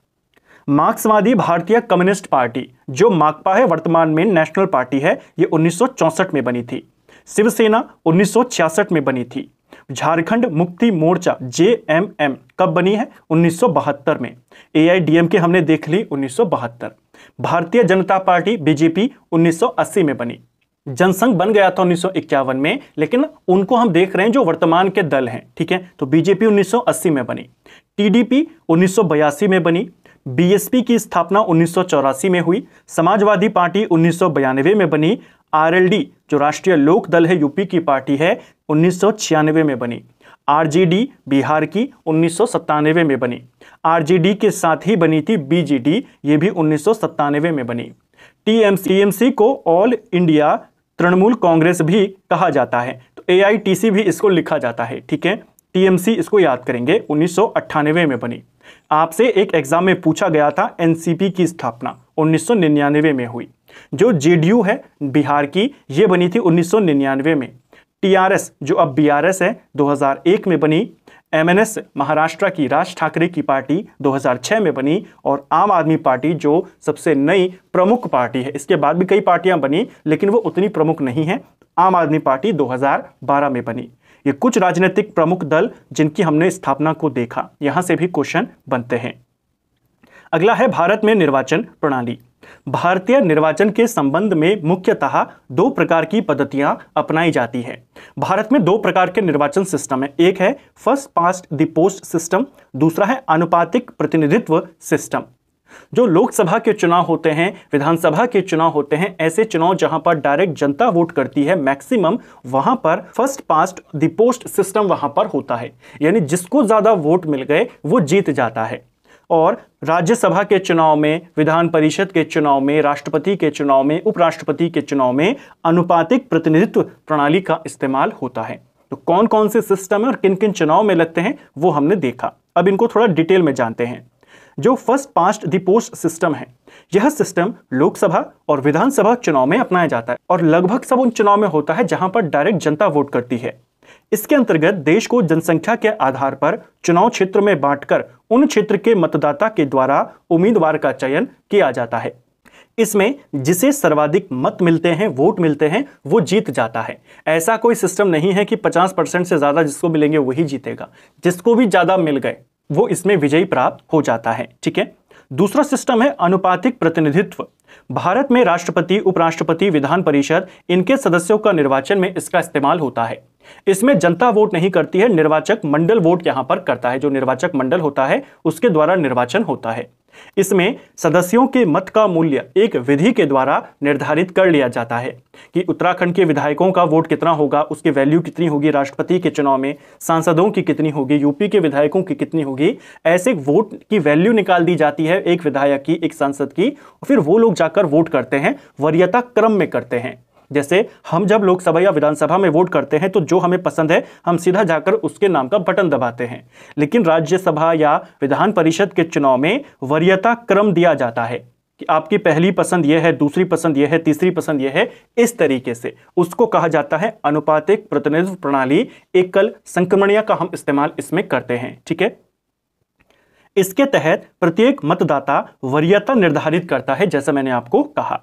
मार्क्सवादी भारतीय कम्युनिस्ट पार्टी जो माकपा है वर्तमान में नेशनल पार्टी है ये 1964 में बनी थी शिवसेना 1966 में बनी थी झारखंड मुक्ति मोर्चा जेएमएम कब बनी है उन्नीस में एआईडीएम के हमने देख ली उन्नीस भारतीय जनता पार्टी बीजेपी 1980 में बनी जनसंघ बन गया था उन्नीस में लेकिन उनको हम देख रहे हैं जो वर्तमान के दल हैं ठीक है तो बीजेपी 1980 में बनी टीडीपी 1982 में बनी बीएसपी की स्थापना उन्नीस में हुई समाजवादी पार्टी उन्नीस में बनी आरएलडी जो राष्ट्रीय लोक दल है यूपी की पार्टी है उन्नीस में बनी आरजेडी बिहार की उन्नीस में बनी आरजेडी के साथ ही बनी थी बीजेडी ये भी उन्नीस में बनी टीएमसी टीएमसी को ऑल इंडिया तृणमूल कांग्रेस भी कहा जाता है तो ए भी इसको लिखा जाता है ठीक है टीएमसी इसको याद करेंगे उन्नीस में बनी आपसे एक एग्जाम में पूछा गया था एनसीपी की स्थापना 1999 में हुई जो जेडीयू है बिहार की यह बनी थी 1999 में टीआरएस जो अब बीआरएस है 2001 में बनी एमएनएस महाराष्ट्र की राज ठाकरे की पार्टी 2006 में बनी और आम आदमी पार्टी जो सबसे नई प्रमुख पार्टी है इसके बाद भी कई पार्टियां बनी लेकिन वो उतनी प्रमुख नहीं है आम आदमी पार्टी 2012 में बनी ये कुछ राजनीतिक प्रमुख दल जिनकी हमने स्थापना को देखा यहां से भी क्वेश्चन बनते हैं अगला है भारत में निर्वाचन प्रणाली भारतीय निर्वाचन के संबंध में मुख्यतः दो प्रकार की पद्धतियां अपनाई जाती हैं भारत में दो प्रकार के निर्वाचन सिस्टम है एक है first past the post system दूसरा है अनुपातिक प्रतिनिधित्व सिस्टम जो लोकसभा के चुनाव होते हैं विधानसभा के चुनाव होते हैं ऐसे चुनाव जहां पर डायरेक्ट जनता वोट करती है मैक्सिमम वहां पर first past the post system वहां पर होता है यानी जिसको ज्यादा वोट मिल गए वो जीत जाता है और राज्यसभा के चुनाव में विधान परिषद के चुनाव में राष्ट्रपति के चुनाव में उपराष्ट्रपति के चुनाव में अनुपातिक प्रतिनिधित्व प्रणाली का इस्तेमाल होता है तो कौन कौन से सिस्टम है और किन किन चुनाव में लगते हैं वो हमने देखा अब इनको थोड़ा डिटेल में जानते हैं जो first past the post system है यह सिस्टम लोकसभा और विधानसभा चुनाव में अपनाया जाता है और लगभग सब उन चुनाव में होता है जहां पर डायरेक्ट जनता वोट करती है इसके अंतर्गत देश को जनसंख्या के आधार पर चुनाव क्षेत्र में बांटकर उन क्षेत्र के मतदाता के द्वारा उम्मीदवार का चयन किया जाता है इसमें जिसे सर्वाधिक मत मिलते हैं वोट मिलते हैं वो जीत जाता है ऐसा कोई सिस्टम नहीं है कि 50 परसेंट से ज़्यादा जिसको मिलेंगे वही जीतेगा जिसको भी ज़्यादा मिल गए वो इसमें विजयी प्राप्त हो जाता है ठीक है दूसरा सिस्टम है अनुपातिक प्रतिनिधित्व भारत में राष्ट्रपति उपराष्ट्रपति विधान परिषद इनके सदस्यों का निर्वाचन में इसका इस्तेमाल होता है इसमें जनता वोट नहीं करती है निर्वाचक मंडल वोट यहां पर करता है जो निर्वाचक मंडल होता है उसके द्वारा निर्वाचन होता है इसमें सदस्यों के मत का मूल्य एक विधि के द्वारा निर्धारित कर लिया जाता है कि उत्तराखंड के विधायकों का वोट कितना होगा उसकी वैल्यू कितनी होगी राष्ट्रपति के चुनाव में सांसदों की कितनी होगी यूपी के विधायकों की कितनी होगी ऐसे वोट की वैल्यू निकाल दी जाती है एक विधायक की एक सांसद की और फिर वो लोग जाकर वोट करते हैं वरीयता क्रम में करते हैं जैसे हम जब लोकसभा या विधानसभा में वोट करते हैं तो जो हमें पसंद है हम सीधा जाकर उसके नाम का बटन दबाते हैं लेकिन राज्यसभा या विधान परिषद के चुनाव में वरीयता क्रम दिया जाता है कि आपकी पहली पसंद यह है दूसरी पसंद यह है तीसरी पसंद यह है इस तरीके से उसको कहा जाता है अनुपातिक प्रतिनिधित्व प्रणाली एकल संक्रमणिया का हम इस्तेमाल इसमें करते हैं ठीक है इसके तहत प्रत्येक मतदाता वरीयता निर्धारित करता है जैसा मैंने आपको कहा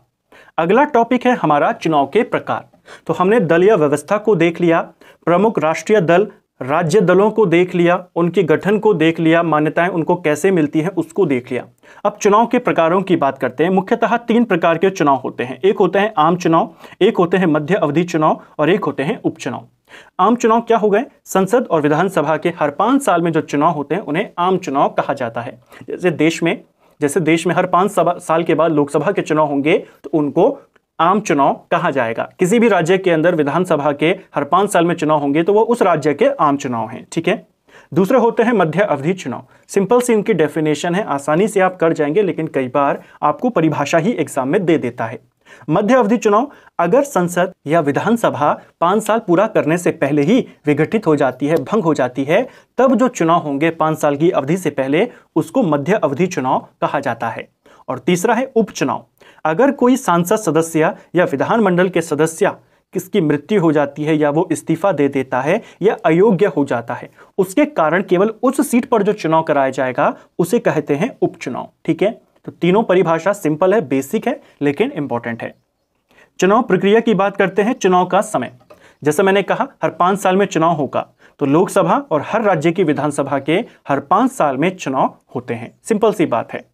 अगला टॉपिक है हमारा चुनाव के प्रकार तो हमने दलीय व्यवस्था को देख लिया प्रमुख राष्ट्रीय दल राज्य दलों को देख लिया उनके गठन को देख लिया मान्यताएं उनको कैसे मिलती हैं उसको देख लिया अब चुनाव के प्रकारों की बात करते हैं मुख्यतः तीन प्रकार के चुनाव होते हैं एक होते हैं आम चुनाव एक होते हैं मध्य अवधि चुनाव और एक होते हैं उपचुनाव आम चुनाव क्या हो गए संसद और विधानसभा के हर पांच साल में जो चुनाव होते हैं उन्हें आम चुनाव कहा जाता है जैसे देश में जैसे देश में हर पांच साल के बाद लोकसभा के चुनाव होंगे तो उनको आम चुनाव कहा जाएगा किसी भी राज्य के अंदर विधानसभा के हर पांच साल में चुनाव होंगे तो वो उस राज्य के आम चुनाव हैं ठीक है दूसरे होते हैं मध्य अवधि चुनाव सिंपल सी इनकी डेफिनेशन है आसानी से आप कर जाएंगे लेकिन कई बार आपको परिभाषा ही एग्जाम में दे देता है मध्य अवधि चुनाव अगर संसद या विधानसभा पांच साल पूरा करने से पहले ही विघटित हो जाती है भंग हो जाती है तब जो चुनाव होंगे पांच साल की अवधि से पहले उसको मध्य अवधि चुनाव कहा जाता है और तीसरा है उपचुनाव अगर कोई सांसद सदस्य या विधानमंडल के सदस्य किसकी मृत्यु हो जाती है या वो इस्तीफा दे देता है या अयोग्य हो जाता है उसके कारण केवल उस सीट पर जो चुनाव कराया जाएगा उसे कहते हैं उपचुनाव ठीक है तो तीनों परिभाषा सिंपल है बेसिक है लेकिन इंपॉर्टेंट है चुनाव प्रक्रिया की बात करते हैं चुनाव का समय जैसे मैंने कहा हर पांच साल में चुनाव होगा तो लोकसभा और हर राज्य की विधानसभा के हर पांच साल में चुनाव होते हैं सिंपल सी बात है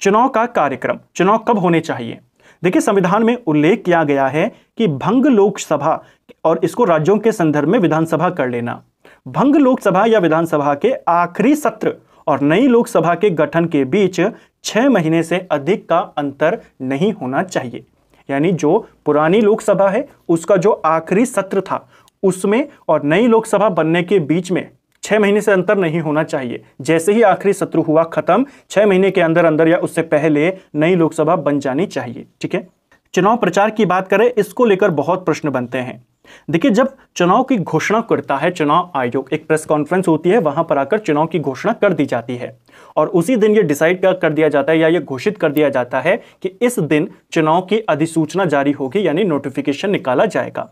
चुनाव का कार्यक्रम चुनाव कब होने चाहिए देखिए संविधान में उल्लेख किया गया है कि भंग लोकसभा और इसको राज्यों के संदर्भ में विधानसभा कर लेना भंग लोकसभा या विधानसभा के आखिरी सत्र और नई लोकसभा के गठन के बीच छः महीने से अधिक का अंतर नहीं होना चाहिए यानी जो पुरानी लोकसभा है उसका जो आखिरी सत्र था उसमें और नई लोकसभा बनने के बीच में छः महीने से अंतर नहीं होना चाहिए जैसे ही आखिरी सत्र हुआ खत्म छः महीने के अंदर अंदर या उससे पहले नई लोकसभा बन जानी चाहिए ठीक है चुनाव प्रचार की बात करें इसको लेकर बहुत प्रश्न बनते हैं देखिए जब चुनाव की घोषणा करता है चुनाव आयोग एक प्रेस कॉन्फ्रेंस होती है वहां पर आकर चुनाव की घोषणा कर दी जाती है और उसी दिन ये डिसाइड कर दिया जाता है या ये घोषित कर दिया जाता है कि इस दिन चुनाव की अधिसूचना जारी होगी यानी नोटिफिकेशन निकाला जाएगा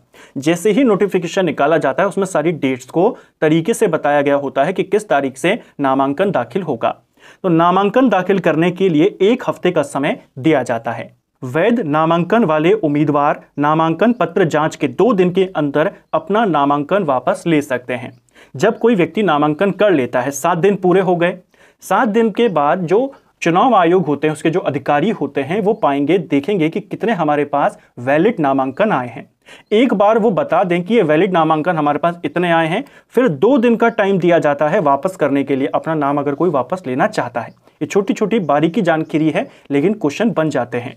जैसे ही नोटिफिकेशन निकाला जाता है उसमें सारी डेट्स को तरीके से बताया गया होता है कि किस तारीख से नामांकन दाखिल होगा तो नामांकन दाखिल करने के लिए एक हफ्ते का समय दिया जाता है वैध नामांकन वाले उम्मीदवार नामांकन पत्र जांच के दो दिन के अंदर अपना नामांकन वापस ले सकते हैं जब कोई व्यक्ति नामांकन कर लेता है सात दिन पूरे हो गए सात दिन के बाद जो चुनाव आयोग होते हैं उसके जो अधिकारी होते हैं वो पाएंगे देखेंगे कि कितने हमारे पास वैलिड नामांकन आए हैं एक बार वो बता दें कि ये वैलिड नामांकन हमारे पास इतने आए हैं फिर दो दिन का टाइम दिया जाता है वापस करने के लिए अपना नाम अगर कोई वापस लेना चाहता है ये छोटी छोटी बारीकी जानकारी है लेकिन क्वेश्चन बन जाते हैं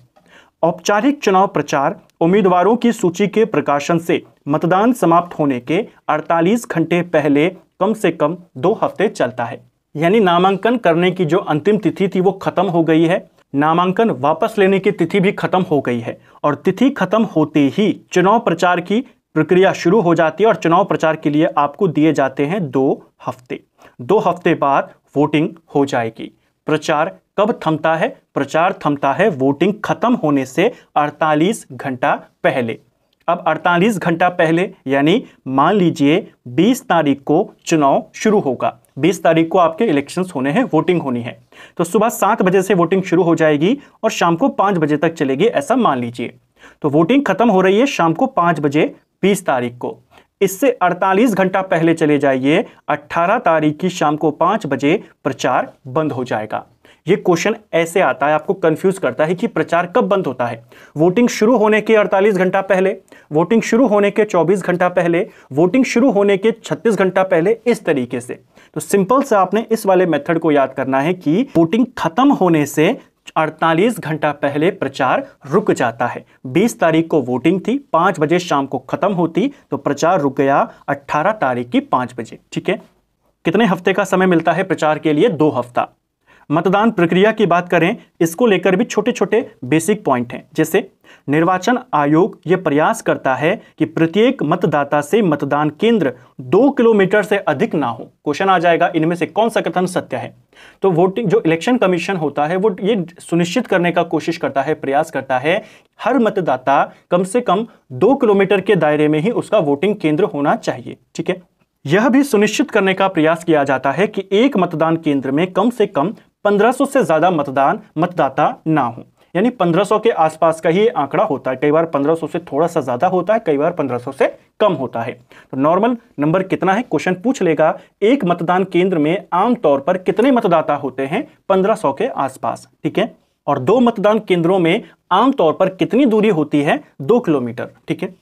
औपचारिक चुनाव प्रचार उम्मीदवारों की सूची के प्रकाशन से मतदान समाप्त होने के 48 घंटे पहले कम से कम दो हफ्ते चलता है यानी नामांकन करने की जो अंतिम तिथि थी वो खत्म हो गई है नामांकन वापस लेने की तिथि भी खत्म हो गई है और तिथि खत्म होते ही चुनाव प्रचार की प्रक्रिया शुरू हो जाती है और चुनाव प्रचार के लिए आपको दिए जाते हैं दो हफ्ते दो हफ्ते बाद वोटिंग हो जाएगी प्रचार कब थमता है प्रचार थमता है वोटिंग खत्म होने से 48 घंटा पहले अब 48 घंटा पहले यानी मान लीजिए 20 तारीख को चुनाव शुरू होगा बीस तारीख को आपके इलेक्शन होने हैं वोटिंग होनी है तो सुबह सात बजे से वोटिंग शुरू हो जाएगी और शाम को पांच बजे तक चलेगी ऐसा मान लीजिए तो वोटिंग खत्म हो रही है शाम को पांच बजे बीस तारीख को इससे 48 घंटा पहले चले जाइए 18 तारीख की शाम को 5 बजे प्रचार बंद हो जाएगा ये क्वेश्चन ऐसे आता है आपको कंफ्यूज करता है कि प्रचार कब बंद होता है वोटिंग शुरू होने के 48 घंटा पहले वोटिंग शुरू होने के 24 घंटा पहले वोटिंग शुरू होने के 36 घंटा पहले इस तरीके से तो सिंपल से आपने इस वाले मेथड को याद करना है कि वोटिंग खत्म होने से 48 घंटा पहले प्रचार रुक जाता है 20 तारीख को वोटिंग थी 5 बजे शाम को खत्म होती तो प्रचार रुक गया 18 तारीख की 5 बजे ठीक है कितने हफ्ते का समय मिलता है प्रचार के लिए दो हफ्ता मतदान प्रक्रिया की बात करें इसको लेकर भी छोटे छोटे बेसिक पॉइंट हैं जैसे निर्वाचन आयोग ये प्रयास करता है कि प्रत्येक मतदाता से मतदान केंद्र दो किलोमीटर से अधिक ना हो क्वेश्चन आ जाएगा इनमें से कौन सा कथन सत्य है तो वोटिंग जो इलेक्शन कमीशन होता है वो ये सुनिश्चित करने का कोशिश करता है प्रयास करता है हर मतदाता कम से कम दो किलोमीटर के दायरे में ही उसका वोटिंग केंद्र होना चाहिए ठीक है यह भी सुनिश्चित करने का प्रयास किया जाता है कि एक मतदान केंद्र में कम से कम 1500 से ज़्यादा मतदान मतदाता ना हो यानी 1500 के आसपास का ही आंकड़ा होता है कई बार 1500 से थोड़ा सा ज़्यादा होता है कई बार 1500 से कम होता है तो नॉर्मल नंबर कितना है क्वेश्चन पूछ लेगा एक मतदान केंद्र में आमतौर पर कितने मतदाता होते हैं 1500 के आसपास ठीक है और दो मतदान केंद्रों में आमतौर पर कितनी दूरी होती है दो किलोमीटर ठीक है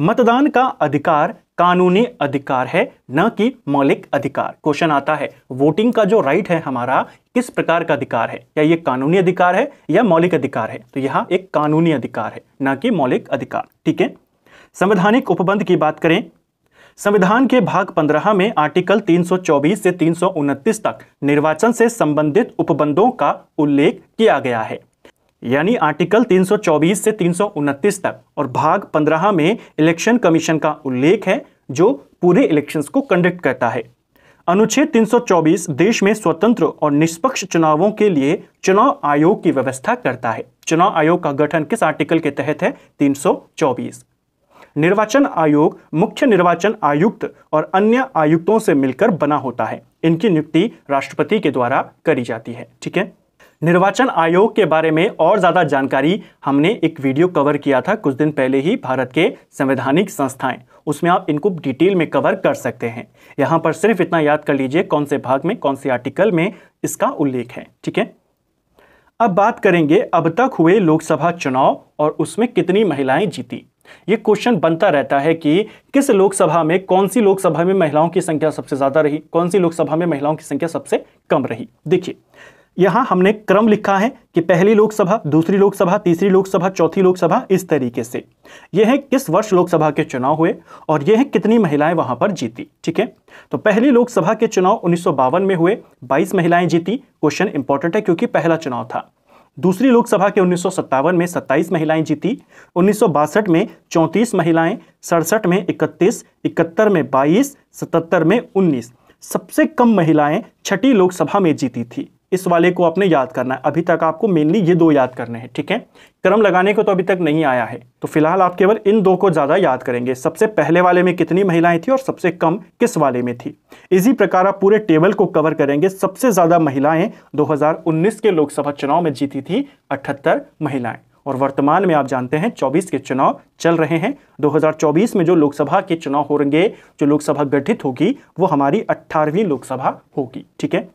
मतदान का अधिकार कानूनी अधिकार है न कि मौलिक अधिकार क्वेश्चन आता है वोटिंग का जो राइट है हमारा किस प्रकार का अधिकार है क्या ये कानूनी अधिकार है या मौलिक अधिकार है तो यहाँ एक कानूनी अधिकार है न कि मौलिक अधिकार ठीक है संवैधानिक उपबंध की बात करें संविधान के भाग 15 में आर्टिकल 324 से उनतीस तक निर्वाचन से संबंधित उपबंधों का उल्लेख किया गया है यानी आर्टिकल 324 से तीन तक और भाग 15 में इलेक्शन कमीशन का उल्लेख है जो पूरे इलेक्शंस को कंडक्ट करता है अनुच्छेद 324 देश में स्वतंत्र और निष्पक्ष चुनावों के लिए चुनाव आयोग की व्यवस्था करता है चुनाव आयोग का गठन किस आर्टिकल के तहत है 324 निर्वाचन आयोग मुख्य निर्वाचन आयुक्त और अन्य आयुक्तों से मिलकर बना होता है इनकी नियुक्ति राष्ट्रपति के द्वारा करी जाती है ठीक है निर्वाचन आयोग के बारे में और ज़्यादा जानकारी हमने एक वीडियो कवर किया था कुछ दिन पहले ही भारत के संवैधानिक संस्थाएं उसमें आप इनको डिटेल में कवर कर सकते हैं यहां पर सिर्फ इतना याद कर लीजिए कौन से भाग में कौन से आर्टिकल में इसका उल्लेख है ठीक है अब बात करेंगे अब तक हुए लोकसभा चुनाव और उसमें कितनी महिलाएं जीती ये क्वेश्चन बनता रहता है कि किस लोकसभा में कौन सी लोकसभा में महिलाओं की संख्या सबसे ज़्यादा रही कौन सी लोकसभा में महिलाओं की संख्या सबसे कम रही देखिए यहां हमने क्रम लिखा है कि पहली लोकसभा दूसरी लोकसभा तीसरी लोकसभा चौथी लोकसभा इस तरीके से यह है किस वर्ष लोकसभा के चुनाव हुए और यह है कितनी महिलाएं वहां पर जीती ठीक है तो पहली लोकसभा के चुनाव उन्नीस में हुए 22 महिलाएं जीती क्वेश्चन इंपॉर्टेंट है क्योंकि पहला चुनाव था दूसरी लोकसभा के उन्नीस में 27 महिलाएं जीती उन्नीस में 34 महिलाएं सड़सठ में 31, इकहत्तर में 22, सतहत्तर में 19 सबसे कम महिलाएं छठी लोकसभा में जीती थी इस वाले को आपने याद करना है अभी तक आपको मेनली ये दो याद करने हैं ठीक है क्रम लगाने को तो अभी तक नहीं आया है तो फिलहाल आप केवल इन दो को ज़्यादा याद करेंगे सबसे पहले वाले में कितनी महिलाएं थी और सबसे कम किस वाले में थी इसी प्रकार आप पूरे टेबल को कवर करेंगे सबसे ज़्यादा महिलाएं दो के लोकसभा चुनाव में जीती थी अठहत्तर महिलाएं और वर्तमान में आप जानते हैं 24 के चुनाव चल रहे हैं 2024 में जो लोकसभा के चुनाव होंगे जो लोकसभा गठित होगी वो हमारी 18वीं लोकसभा होगी ठीक है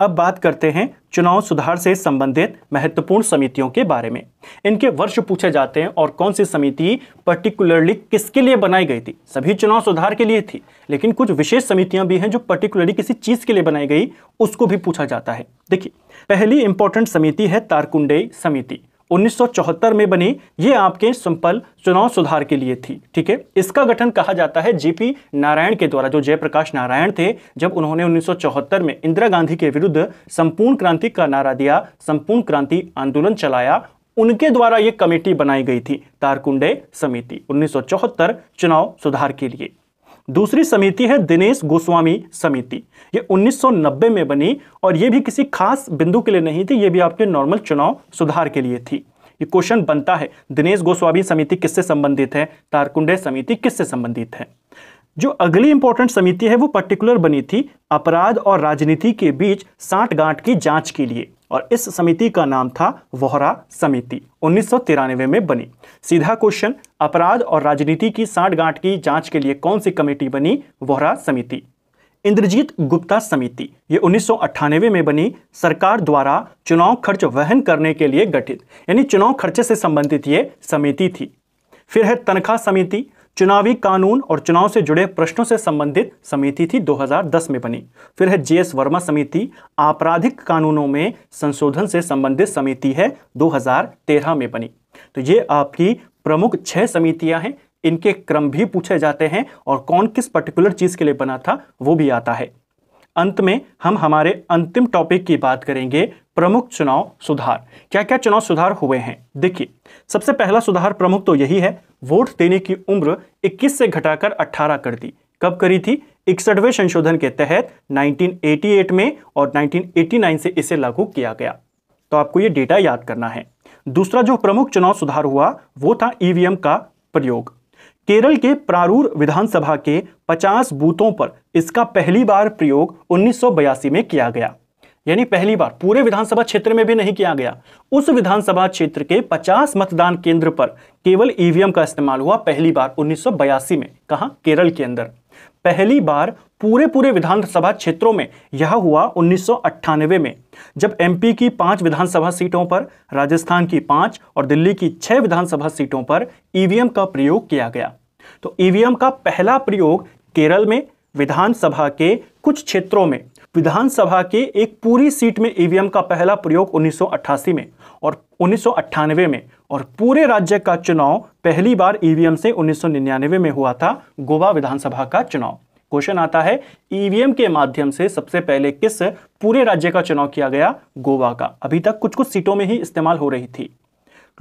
अब बात करते हैं चुनाव सुधार से संबंधित महत्वपूर्ण समितियों के बारे में इनके वर्ष पूछे जाते हैं और कौन सी समिति पर्टिकुलरली किसके लिए बनाई गई थी सभी चुनाव सुधार के लिए थी लेकिन कुछ विशेष समितियां भी हैं जो पर्टिकुलरली किसी चीज़ के लिए बनाई गई उसको भी पूछा जाता है देखिए पहली इंपॉर्टेंट समिति है तारकुंडे समिति 1974 में बनी ये आपके संपल चुनाव सुधार के लिए थी ठीक है इसका गठन कहा जाता है जेपी नारायण के द्वारा जो जयप्रकाश नारायण थे जब उन्होंने 1974 में इंदिरा गांधी के विरुद्ध संपूर्ण क्रांति का नारा दिया संपूर्ण क्रांति आंदोलन चलाया उनके द्वारा ये कमेटी बनाई गई थी तारकुंडे समिति उन्नीस चुनाव सुधार के लिए दूसरी समिति है दिनेश गोस्वामी समिति ये 1990 में बनी और ये भी किसी खास बिंदु के लिए नहीं थी ये भी आपके नॉर्मल चुनाव सुधार के लिए थी ये क्वेश्चन बनता है दिनेश गोस्वामी समिति किससे संबंधित है तारकुंडे समिति किससे संबंधित है जो अगली इंपॉर्टेंट समिति है वो पर्टिकुलर बनी थी अपराध और राजनीति के बीच साठ गांठ की जांच के लिए और इस समिति का नाम था वोहरा समिति उन्नीस में बनी सीधा क्वेश्चन अपराध और राजनीति की साठगांठ की जांच के लिए कौन सी कमेटी बनी वोहरा समिति इंद्रजीत गुप्ता समिति ये उन्नीस में बनी सरकार द्वारा चुनाव खर्च वहन करने के लिए गठित यानी चुनाव खर्चे से संबंधित ये समिति थी फिर है तनखा समिति चुनावी कानून और चुनाव से जुड़े प्रश्नों से संबंधित समिति थी 2010 में बनी फिर है जेएस वर्मा समिति आपराधिक कानूनों में संशोधन से संबंधित समिति है 2013 में बनी तो ये आपकी प्रमुख छह समितियां हैं इनके क्रम भी पूछे जाते हैं और कौन किस पर्टिकुलर चीज़ के लिए बना था वो भी आता है अंत में हम हमारे अंतिम टॉपिक की बात करेंगे प्रमुख चुनाव सुधार क्या क्या चुनाव सुधार हुए हैं देखिए सबसे पहला सुधार प्रमुख तो यही है वोट देने की उम्र 21 से घटाकर 18 कर दी कब करी थी इकसठवें संशोधन के तहत 1988 में और 1989 से इसे लागू किया गया तो आपको यह डेटा याद करना है दूसरा जो प्रमुख चुनाव सुधार हुआ वो था ईवीएम का प्रयोग केरल के प्रारूर विधानसभा के 50 बूथों पर इसका पहली बार प्रयोग उन्नीस में किया गया यानी पहली बार पूरे विधानसभा क्षेत्र में भी नहीं किया गया उस विधानसभा क्षेत्र के 50 मतदान केंद्र पर केवल ईवीएम का इस्तेमाल हुआ पहली बार 1982 में कहा केरल के अंदर पहली बार पूरे पूरे विधानसभा क्षेत्रों में यह हुआ उन्नीस में जब एमपी की पांच विधानसभा सीटों पर राजस्थान की पांच और दिल्ली की छह विधानसभा सीटों पर ईवीएम का प्रयोग किया गया तो ईवीएम का पहला प्रयोग केरल में विधानसभा के कुछ क्षेत्रों में विधानसभा के एक पूरी सीट में ईवीएम का पहला प्रयोग 1988 में और उन्नीस में और पूरे राज्य का चुनाव पहली बार ईवीएम से 1999 में हुआ था गोवा विधानसभा का चुनाव क्वेश्चन आता है ईवीएम के माध्यम से सबसे पहले किस पूरे राज्य का चुनाव किया गया गोवा का अभी तक कुछ कुछ सीटों में ही इस्तेमाल हो रही थी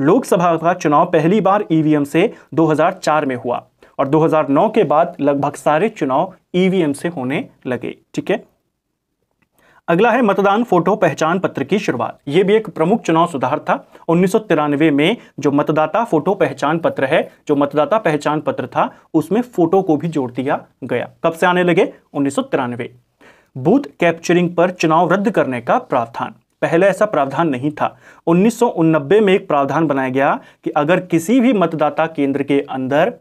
लोकसभा का चुनाव पहली बार ईवीएम से 2004 में हुआ और 2009 के बाद लगभग सारे चुनाव ईवीएम से होने लगे ठीक है अगला है मतदान फोटो पहचान पत्र की शुरुआत ये भी एक प्रमुख चुनाव सुधार था उन्नीस में जो मतदाता फोटो पहचान पत्र है जो मतदाता पहचान पत्र था उसमें फोटो को भी जोड़ दिया गया कब से आने लगे उन्नीस बूथ कैप्चरिंग पर चुनाव रद्द करने का प्रावधान पहले ऐसा प्रावधान नहीं था उन्नीस में एक प्रावधान बनाया गया कि अगर किसी भी मतदाता केंद्र के अंदर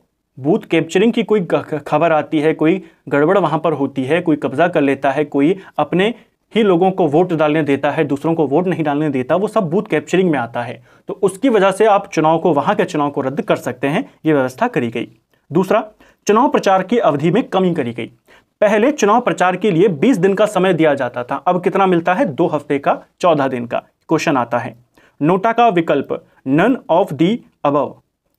बूथ कैप्चरिंग की कोई खबर आती है कोई गड़बड़ वहां पर होती है कोई कब्जा कर लेता है कोई अपने ही लोगों को वोट डालने देता है दूसरों को वोट नहीं डालने देता वो सब बूथ कैप्चरिंग में आता है तो उसकी वजह से आप चुनाव को वहाँ के चुनाव को रद्द कर सकते हैं ये व्यवस्था करी गई दूसरा चुनाव प्रचार की अवधि में कमी करी गई पहले चुनाव प्रचार के लिए 20 दिन का समय दिया जाता था अब कितना मिलता है दो हफ्ते का चौदह दिन का क्वेश्चन आता है नोटा का विकल्प नन ऑफ दी अब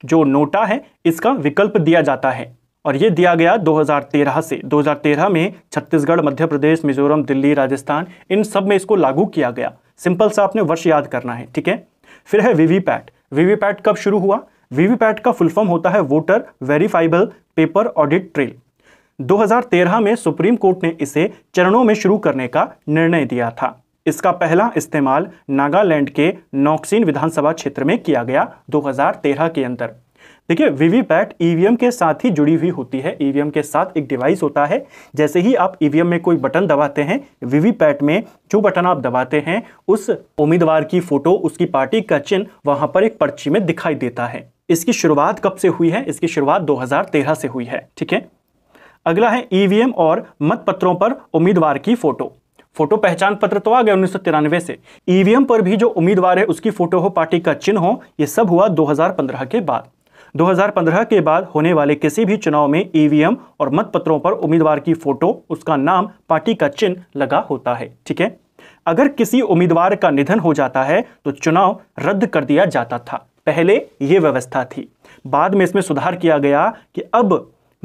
जो नोटा है इसका विकल्प दिया जाता है और ये दिया गया 2013 से 2013 में छत्तीसगढ़ मध्य प्रदेश मिजोरम दिल्ली राजस्थान इन सब में इसको लागू किया गया सिंपल सा आपने वर्ष याद करना है ठीक है फिर है वीवीपैट वीवीपैट कब शुरू हुआ वीवीपैट का फुल फॉर्म होता है voter verifiable paper audit trail 2013 में सुप्रीम कोर्ट ने इसे चरणों में शुरू करने का निर्णय दिया था इसका पहला इस्तेमाल नागालैंड के नॉक्सिन विधानसभा क्षेत्र में किया गया 2013 के अंदर देखिए वीवीपैट ईवीएम e के साथ ही जुड़ी हुई होती है ईवीएम e के साथ एक डिवाइस होता है जैसे ही आप ईवीएम e में कोई बटन दबाते हैं वीवीपैट में जो बटन आप दबाते हैं उस उम्मीदवार की फोटो उसकी पार्टी का चिन्ह वहां पर एक पर्ची में दिखाई देता है इसकी शुरुआत कब से हुई है इसकी शुरुआत दो से हुई है ठीक है अगला है ईवीएम और मतपत्रों पर उम्मीदवार की फोटो फोटो पहचान पत्र तो आ गया उन्नीस से ईवीएम पर भी जो उम्मीदवार है उसकी फोटो हो पार्टी का चिन्ह हो ये सब हुआ 2015 के बाद 2015 के बाद होने वाले किसी भी चुनाव में ईवीएम और मतपत्रों पर उम्मीदवार की फोटो उसका नाम पार्टी का चिन्ह लगा होता है ठीक है अगर किसी उम्मीदवार का निधन हो जाता है तो चुनाव रद्द कर दिया जाता था पहले यह व्यवस्था थी बाद में इसमें सुधार किया गया कि अब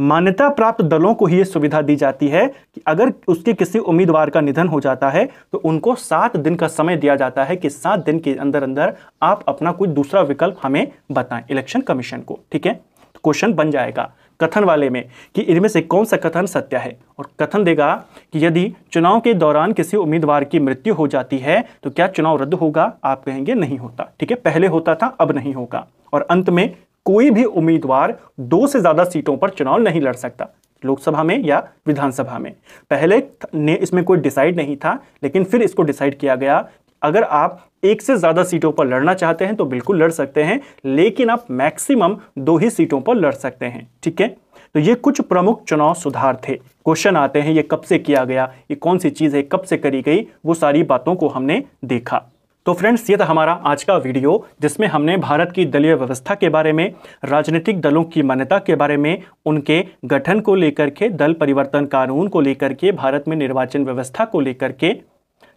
मान्यता प्राप्त दलों को ही यह सुविधा दी जाती है कि अगर उसके किसी उम्मीदवार का निधन हो जाता है तो उनको सात दिन का समय दिया जाता है कि सात दिन के अंदर अंदर आप अपना कोई दूसरा विकल्प हमें बताएं इलेक्शन कमीशन को ठीक है तो क्वेश्चन बन जाएगा कथन वाले में कि इनमें से कौन सा कथन सत्य है और कथन देगा कि यदि चुनाव के दौरान किसी उम्मीदवार की मृत्यु हो जाती है तो क्या चुनाव रद्द होगा आप कहेंगे नहीं होता ठीक है पहले होता था अब नहीं होगा और अंत में कोई भी उम्मीदवार दो से ज़्यादा सीटों पर चुनाव नहीं लड़ सकता लोकसभा में या विधानसभा में पहले ने इसमें कोई डिसाइड नहीं था लेकिन फिर इसको डिसाइड किया गया अगर आप एक से ज़्यादा सीटों पर लड़ना चाहते हैं तो बिल्कुल लड़ सकते हैं लेकिन आप मैक्सिमम दो ही सीटों पर लड़ सकते हैं ठीक है तो ये कुछ प्रमुख चुनाव सुधार थे क्वेश्चन आते हैं ये कब से किया गया ये कौन सी चीज़ है कब से करी गई वो सारी बातों को हमने देखा तो फ्रेंड्स ये था हमारा आज का वीडियो जिसमें हमने भारत की दलीय व्यवस्था के बारे में राजनीतिक दलों की मान्यता के बारे में उनके गठन को लेकर के दल परिवर्तन कानून को लेकर के भारत में निर्वाचन व्यवस्था को लेकर के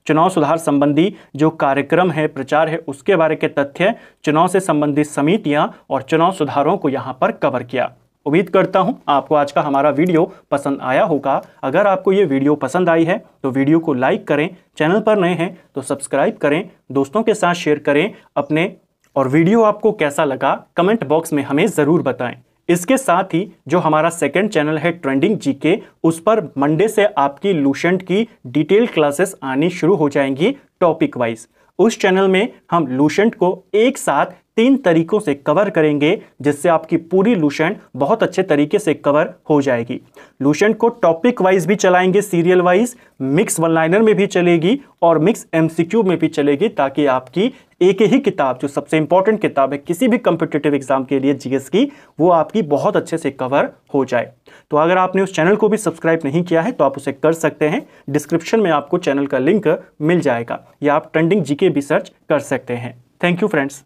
चुनाव सुधार संबंधी जो कार्यक्रम है प्रचार है उसके बारे के तथ्य चुनाव से संबंधित समितियां और चुनाव सुधारों को यहाँ पर कवर किया उम्मीद करता हूं आपको आज का हमारा वीडियो पसंद आया होगा अगर आपको ये वीडियो पसंद आई है तो वीडियो को लाइक करें चैनल पर नए हैं तो सब्सक्राइब करें दोस्तों के साथ शेयर करें अपने और वीडियो आपको कैसा लगा कमेंट बॉक्स में हमें ज़रूर बताएं इसके साथ ही जो हमारा सेकंड चैनल है ट्रेंडिंग जीके उस पर मंडे से आपकी लूशेंट की डिटेल क्लासेस आनी शुरू हो जाएंगी टॉपिक वाइज उस चैनल में हम लूशेंट को एक साथ तीन तरीकों से कवर करेंगे जिससे आपकी पूरी लूशेंट बहुत अच्छे तरीके से कवर हो जाएगी लूशेंट को टॉपिक वाइज भी चलाएंगे serial wise mix one liner में भी चलेगी और मिक्स एमसीक्यू में भी चलेगी ताकि आपकी एक ही किताब जो सबसे इंपॉर्टेंट किताब है किसी भी कंपिटेटिव एग्जाम के लिए जीएस की वो आपकी बहुत अच्छे से कवर हो जाए तो अगर आपने उस चैनल को भी सब्सक्राइब नहीं किया है तो आप उसे कर सकते हैं डिस्क्रिप्शन में आपको चैनल का लिंक मिल जाएगा या आप ट्रेंडिंग जीके भी सर्च कर सकते हैं थैंक यू फ्रेंड्स